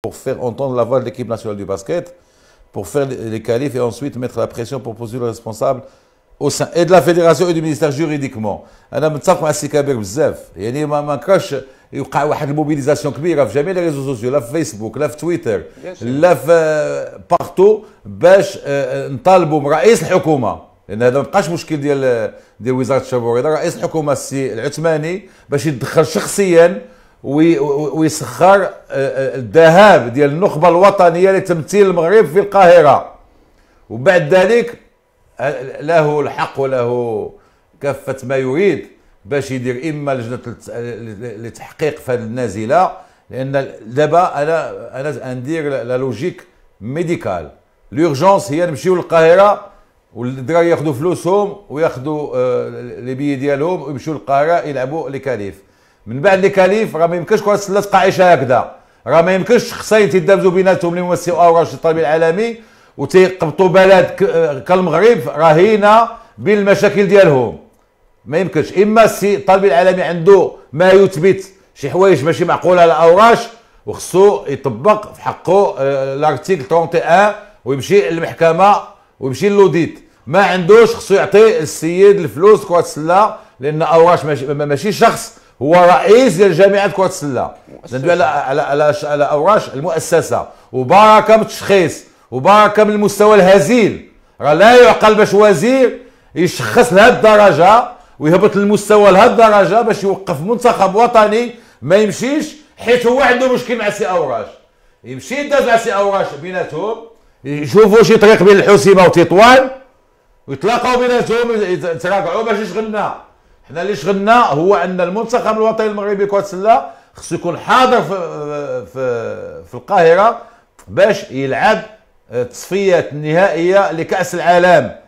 pour faire entendre la voix de l'équipe nationale du basket, pour faire les qualifs et ensuite mettre la pression pour poser le responsable au sein et de la fédération et du ministère juridiquement. Il y a une mobilisation qui n'a jamais les réseaux sociaux, la Facebook, la Twitter, la euh, partout, pour entendre le président du gouvernement. لان هذا ما بقاش مشكل ديال ديال وزاره الشباب والرياضه رئيس الحكومه السي العثماني باش يدخل ويسخر آه، آه، الذهاب ديال النخبه الوطنيه لتمثيل المغرب في القاهره وبعد ذلك آه، له الحق وله كافه ما يريد باش يدير اما لجنه لتحقيق في هذه النازله لان دابا انا انا ندير لا لوجيك ميديكال لورجونس هي نمشيو للقاهره والدراري ياخذوا فلوسهم وياخذوا لي بي ديالهم ويمشيو للقاهره يلعبوا لي كاليف من بعد لي كاليف راه ما يمكنش كره السله تبقى عايشه هكذا راه ما يمكنش خصين تيدابزو بيناتهم اللي يمثلوا اوراق الطبيب العالمي وتيقبطوا بلد كالمغرب رهينه بالمشاكل ديالهم ما يمكنش اما السي الطالب العالمي عنده ما يثبت شي حوايج ماشي معقوله على اوراش وخصو يطبق في حقه آه، لارتيكل 31 ويمشي للمحكمه ويمشي للوديت ما عندوش خصو يعطي السيد الفلوس كره السله لان اوراش ماشي, ماشي شخص هو رئيس ديال جامعه كره السله ندوي على على على, على اوراش المؤسسه وباركه من التشخيص وباركه من المستوى الهزيل راه لا يعقل باش وزير يشخص لهذه الدرجه ويهبط المستوى لهذه الدرجه باش يوقف منتخب وطني ما يمشيش حيت هو عنده مشكل مع سي اوراش يمشي يداز مع سي اوراش بيناتهم يشوفوا شي طريق بين الحسيمه وتطوان ويتلاقاو بيناتهم يتراجعوا باش يشغلنا حنا اللي شغلنا هو ان المنتخب الوطني المغربي لكره السله خصو يكون حاضر في في في القاهره باش يلعب التصفيات النهائيه لكاس العالم